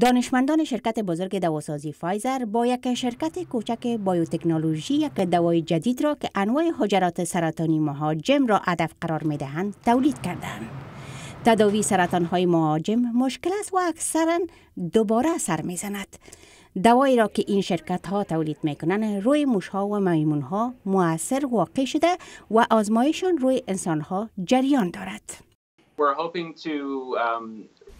دانشمندان شرکت بزرگ دواسازی فایزر با یک شرکت کوچک بایوتکنولوژی یک دوای جدید را که انواع حجرات سرطانی مهاجم را هدف قرار می دهند تولید کردند. تداوی سرطان های مهاجم مشکل است و اکثرا دوباره سر می زند. دوایی را که این شرکت ها تولید می کنند روی موش ها و میمون ها موثر واقع شده و آزمایشان روی انسان ها جریان دارد. Um,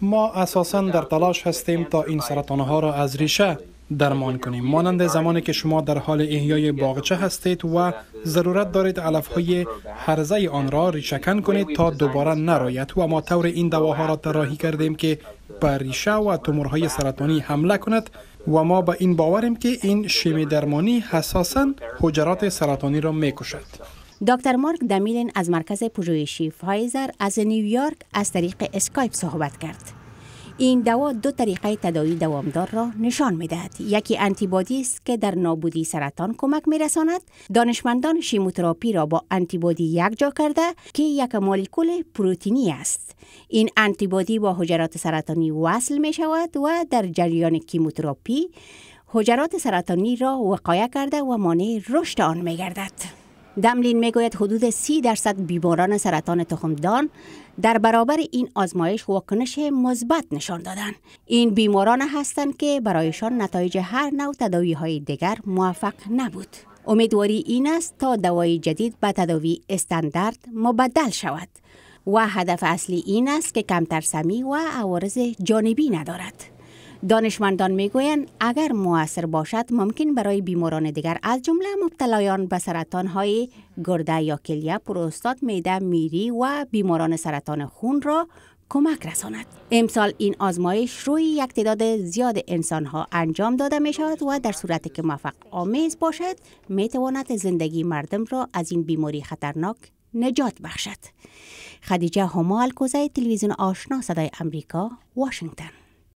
ما اساسا در تلاش هستیم تا این سرطان ها را از ریشه درمان کنیم مانند زمانی که شما در حال احیای باغچه هستید و ضرورت دارید علف های هرزه آن را ریشکن کنید تا دوباره نراید و ما طور این دواها را طراحی کردیم که بر ریشه و تومورهای سرطانی حمله کند و ما به با این باوریم که این شیمی درمانی حساسا حجرات سرطانی را میکشد دکتر مارک دمیلن از مرکز پژوهشی فایزر از نیویورک از طریق اسکایپ صحبت کرد این دوا دو طریقه تداوی دوامدار را نشان دهد. یکی انتیبادی است که در نابودی سرطان کمک میرساند دانشمندان شیموتراپی را با انتیبادی جا کرده که یک مولکول پروتینی است این انتیبادی با حجرات سرطانی وصل می شود و در جریان کیموتراپی حجرات سرطانی را وقایه کرده و مانع رشد آن می دملین میگوید حدود 30 درصد بیماران سرطان تخمدان در برابر این آزمایش واکنش مثبت نشان دادند این بیماران هستند که برایشان نتایج هر نوع تداوی های دیگر موفق نبود امیدواری این است تا دوای جدید به تداوی استاندارد مبدل شود و هدف اصلی این است که کمتر سمی و عوارض جانبی ندارد دانشمندان میگویند اگر موثر باشد ممکن برای بیماران دیگر از جمله مبتلایان به سرطان های گرده یا کلیه پروستات میده میری و بیماران سرطان خون را کمک رساند امسال این آزمایش روی یک تعداد زیاد انسان ها انجام داده می شود و در صورتی که موفق آمیز باشد می تواند زندگی مردم را از این بیماری خطرناک نجات بخشد خدیجه هما الکوزه تلویزیون آشنا صدای امریکا واشنگتن